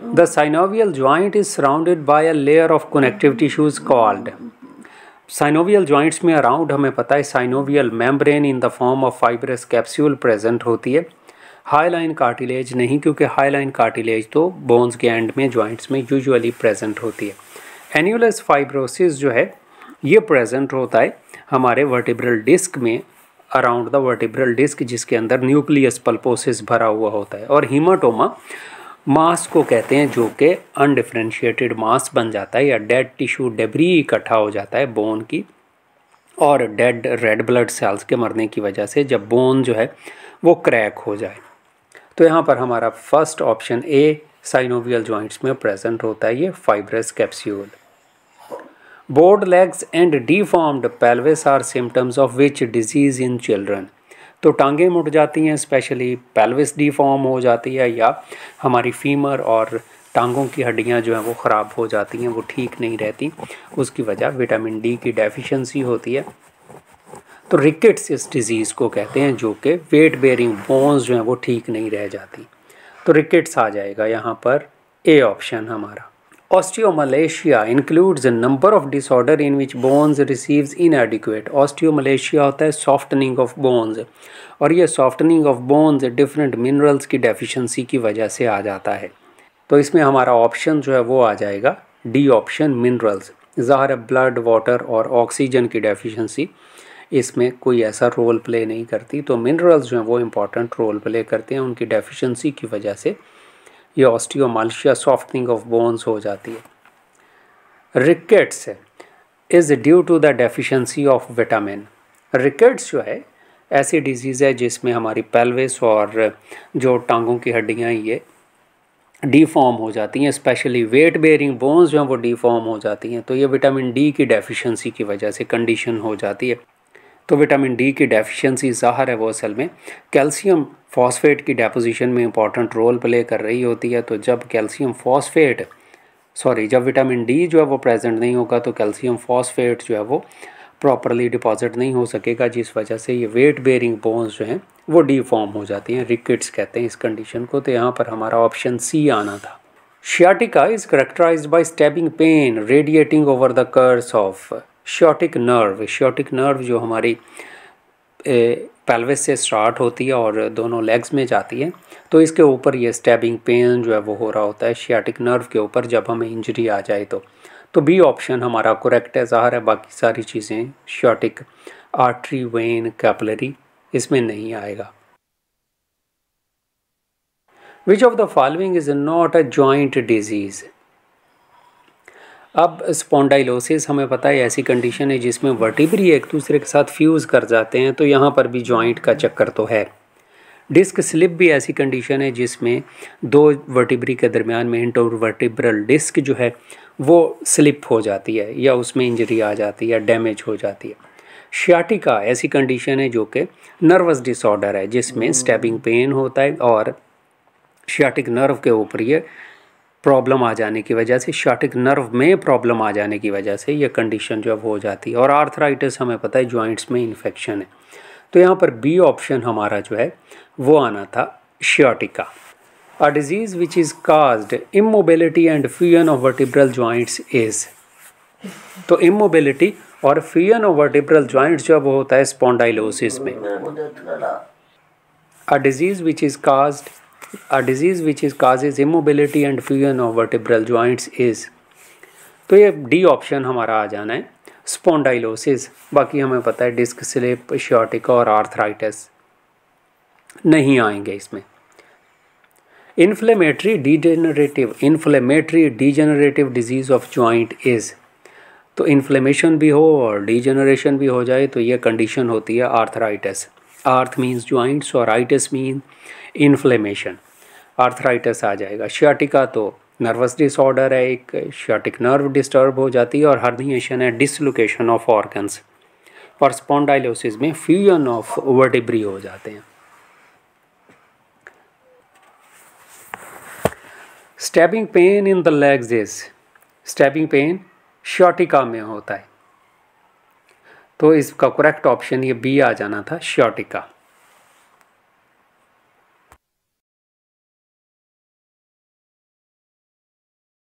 The synovial joint is surrounded by a layer of connective tissues called synovial joints में around हमें पता है synovial membrane in the form of fibrous capsule present होती है high hyaline cartilage नहीं क्योंकि hyaline cartilage तो bones के एंड में जॉइंट्स में यूजुअली प्रेजेंट होती है एन्यूलस फाइब्रोसिस जो है ये प्रेजेंट होता है हमारे वर्टिब्रल डिस्क में अराउंड द वर्टिब्रल डिस्क जिसके अंदर न्यूक्लियस पल्पोसिस भरा हुआ होता है और हीमाटोमा मास को कहते हैं जो कि अनडिफ्रेंशिएटेड मास बन जाता है या डेड टिश्यू डेबरी इकट्ठा हो जाता है बोन की और डेड रेड ब्लड सेल्स के मरने की वजह से जब बोन जो है वो क्रैक हो जाए तो यहाँ पर हमारा first option A synovial joints में प्रेजेंट होता है ये fibrous capsule bowed legs and deformed pelvis are symptoms of which disease in children तो टांगे मुड़ जाती हैं स्पेशली पेल्विस डिफॉर्म हो जाती है या हमारी फीमर और टांगों की हड्डियां जो हैं वो ख़राब हो जाती हैं वो ठीक नहीं रहती उसकी वजह विटामिन डी की डेफिशिएंसी होती है तो रिकेट्स इस डिज़ीज़ को कहते हैं जो कि वेट बेरिंग बोन्स जो हैं वो ठीक नहीं रह जाती तो रिकेट्स आ जाएगा यहाँ पर ए ऑप्शन हमारा osteomalacia includes number of disorder in which bones receives inadequate osteomalacia होता है सॉफ्टनिंग ऑफ बोन्स और ये softening of bones different minerals की डेफिशिएंसी की वजह से आ जाता है तो इसमें हमारा ऑप्शन जो है वो आ जाएगा डी ऑप्शन मिनरल्स ज़ाहर ब्लड वाटर और ऑक्सीजन की डेफिशेंसी इसमें कोई ऐसा रोल प्ले नहीं करती तो मिनरल्स जो हैं वो इंपॉर्टेंट रोल प्ले करते हैं उनकी डेफिशेंसी की वजह से ये ऑस्टियोमालशिया सॉफ्टनिंग ऑफ बोन्स हो जाती है rickets is due to the deficiency of vitamin rickets जो है ऐसी डिजीज़ है जिसमें हमारी पेल्विस और जो टांगों की हड्डियाँ ये डिफॉर्म हो जाती हैं स्पेशली वेट बेयरिंग बोन्स जो हैं वो डिफॉर्म हो जाती हैं तो ये विटामिन डी की डेफिशिएंसी की वजह से कंडीशन हो जाती है तो विटामिन डी की डेफिशिएंसी ज़ाहर है वो असल में कैल्शियम फॉस्फेट की डेपोजिशन में इंपॉर्टेंट रोल प्ले कर रही होती है तो जब कैल्शियम फॉस्फेट सॉरी जब विटामिन डी जो है वो प्रेजेंट नहीं होगा तो कैल्शियम फॉस्फेट जो है वो प्रॉपरली डिपॉजिट नहीं हो सकेगा जिस वजह से ये वेट बेरिंग बोन्स जो हैं वो डिफॉर्म हो जाती हैं रिकेट्स कहते हैं इस कंडीशन को तो यहाँ पर हमारा ऑप्शन सी आना था sciatica is characterised by stabbing pain radiating over the course of sciatic nerve sciatic nerve जो हमारी पेल्विस से स्टार्ट होती है और दोनों लेग्स में जाती है तो इसके ऊपर ये स्टैबिंग पेन जो है वो हो रहा होता है शियाटिक नर्व के ऊपर जब हमें इंजरी आ जाए तो तो बी ऑप्शन हमारा करेक्ट है ज़ाहर है बाकी सारी चीज़ें शियाटिक आर्टरी वेन कैपलरी इसमें नहीं आएगा which of the following is not a joint disease अब स्पॉन्डाइलोसिस हमें पता है ऐसी कंडीशन है जिसमें वर्टिब्री एक दूसरे के साथ फ्यूज़ कर जाते हैं तो यहाँ पर भी जॉइंट का चक्कर तो है डिस्क स्लिप भी ऐसी कंडीशन है जिसमें दो वर्टिब्री के दरमियान में इंटोवर्टिब्रल डिस्क जो है वो स्लिप हो जाती है या उसमें इंजरी आ जाती है डैमेज हो जाती है श्याटिका ऐसी कंडीशन है जो कि नर्वस डिसऑर्डर है जिसमें स्टैबिंग hmm. पेन होता है और श्याटिक नर्व के ऊपर ये प्रॉब्लम आ जाने की वजह से शॉटिक नर्व में प्रॉब्लम आ जाने की वजह से ये कंडीशन जो हो जाती है और आर्थराइटिस हमें पता है जॉइंट्स में इन्फेक्शन है तो यहाँ पर बी ऑप्शन हमारा जो है वो आना था sciatica a disease which is caused immobility and fusion of vertebral joints is तो इमोबिलिटी और फ्यूजन ऑफ वर्टिब्रल जॉइंट्स जो वो होता है स्पॉन्डाइलोसिस में a disease which is caused a disease which is causes immobility and fusion of vertebral joints is तो ये D option हमारा आ जाना है स्पोंडाइलोसिस बाकी हमें पता है डिस्क स्लिप शॉटिका और आर्थराइटिस नहीं आएंगे इसमें inflammatory degenerative inflammatory degenerative disease of joint is तो इन्फ्लेमेशन भी हो और डीजनरेशन भी हो जाए तो ये कंडीशन होती है आर्थराइटिस आर्थ मीन्स ज्वाइंट्स और आइटिस मीन इन्फ्लेमेशन आर्थराइटिस आ जाएगा शर्टिका तो नर्वस डिसऑर्डर है एक शर्टिक नर्व डिस्टर्ब हो जाती है और हर्निएशन है डिसलोकेशन ऑफ ऑर्गन्स और स्पॉन्डाइलोसिस में फ्यूजन ऑफ वर्टिब्री हो जाते हैं stabbing pain in the legs is stabbing pain sciatica में होता है तो इसका करेक्ट ऑप्शन ये बी आ जाना था श्योटिका